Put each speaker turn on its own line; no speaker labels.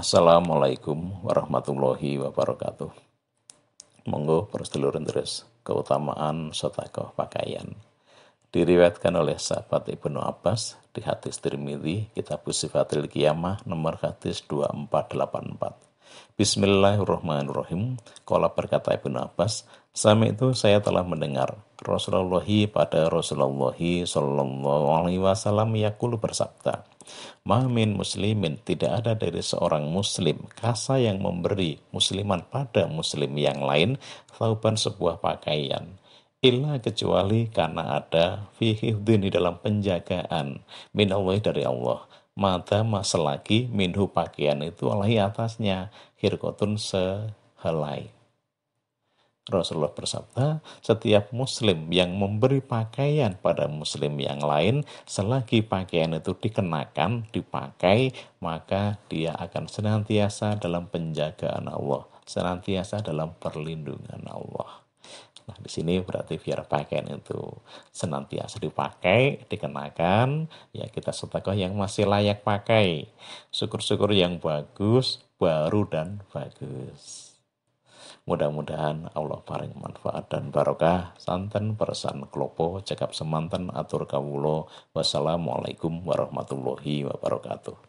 Assalamualaikum warahmatullahi wabarakatuh. Monggo perseluruhan terus keutamaan sotakoh pakaian. diriwetkan oleh sahabat Ibnu Abbas di hadis Tirmidzi Kitab Sifatil Kiamah nomor hadis 2484. Bismillahirrahmanirrahim. Kala berkata Ibnu Abbas, Sami itu saya telah mendengar Rasulullah pada Rasulullah Shallallahu Alaihi Wasallam yakul bersabda, Mamin muslimin tidak ada dari seorang muslim kasa yang memberi musliman pada muslim yang lain tauban sebuah pakaian ilah kecuali karena ada fihi di dalam penjagaan min dari Allah mata selagi minhu pakaian itu alahi atasnya hirkotun sehelai. Rasulullah bersabda, setiap muslim yang memberi pakaian pada muslim yang lain, selagi pakaian itu dikenakan, dipakai, maka dia akan senantiasa dalam penjagaan Allah, senantiasa dalam perlindungan Allah. Nah, di sini berarti biar pakaian itu senantiasa dipakai, dikenakan, ya kita sedekah yang masih layak pakai. Syukur-syukur yang bagus, baru dan bagus. Mudah-mudahan Allah paling manfaat dan barokah. santan persan kelopo, cekap semantan atur kawulo. Wassalamualaikum warahmatullahi wabarakatuh.